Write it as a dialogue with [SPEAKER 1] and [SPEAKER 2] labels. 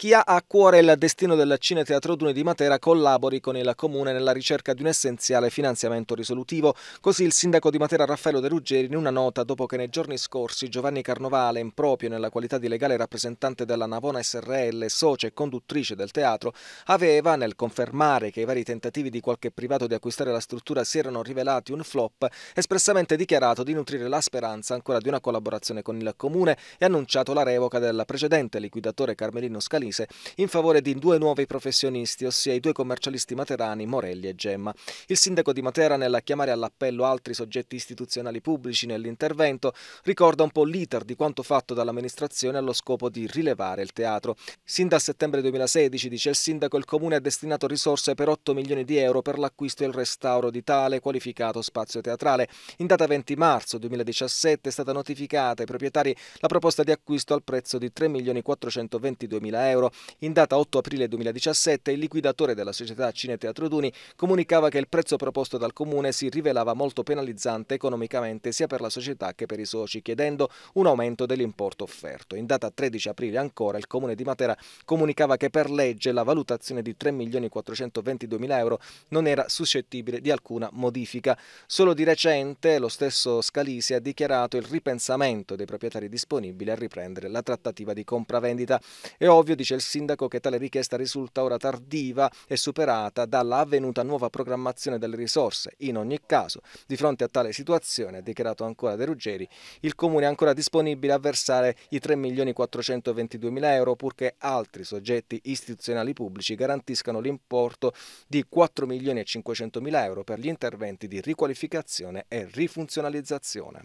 [SPEAKER 1] Chi ha a cuore il destino del Cine Teatro Dune di Matera collabori con il Comune nella ricerca di un essenziale finanziamento risolutivo. Così il sindaco di Matera Raffaello De Ruggeri in una nota dopo che nei giorni scorsi Giovanni Carnovale, in proprio nella qualità di legale rappresentante della Navona SRL, socia e conduttrice del teatro, aveva, nel confermare che i vari tentativi di qualche privato di acquistare la struttura si erano rivelati un flop, espressamente dichiarato di nutrire la speranza ancora di una collaborazione con il Comune e annunciato la revoca del precedente liquidatore Carmelino Scalini Matrise in favore di due nuovi professionisti, ossia i due commercialisti materani Morelli e Gemma. Il sindaco di Matera, nel chiamare all'appello altri soggetti istituzionali pubblici nell'intervento, ricorda un po' l'iter di quanto fatto dall'amministrazione allo scopo di rilevare il teatro. Sin da settembre 2016, dice il sindaco, il comune ha destinato risorse per 8 milioni di euro per l'acquisto e il restauro di tale qualificato spazio teatrale. In data 20 marzo 2017 è stata notificata ai proprietari la proposta di acquisto al prezzo di 3 milioni 422 mila euro euro. In data 8 aprile 2017 il liquidatore della società Cine Teatro Duni comunicava che il prezzo proposto dal comune si rivelava molto penalizzante economicamente sia per la società che per i soci, chiedendo un aumento dell'importo offerto. In data 13 aprile ancora il comune di Matera comunicava che per legge la valutazione di 3.422.000 euro non era suscettibile di alcuna modifica. Solo di recente lo stesso Scalisi ha dichiarato il ripensamento dei proprietari disponibili a riprendere la trattativa di compravendita. È ovvio, dice dice il sindaco che tale richiesta risulta ora tardiva e superata dalla avvenuta nuova programmazione delle risorse. In ogni caso, di fronte a tale situazione, ha dichiarato ancora De Ruggeri, il Comune è ancora disponibile a versare i 3.422.000 euro purché altri soggetti istituzionali pubblici garantiscano l'importo di 4.500.000 euro per gli interventi di riqualificazione e rifunzionalizzazione.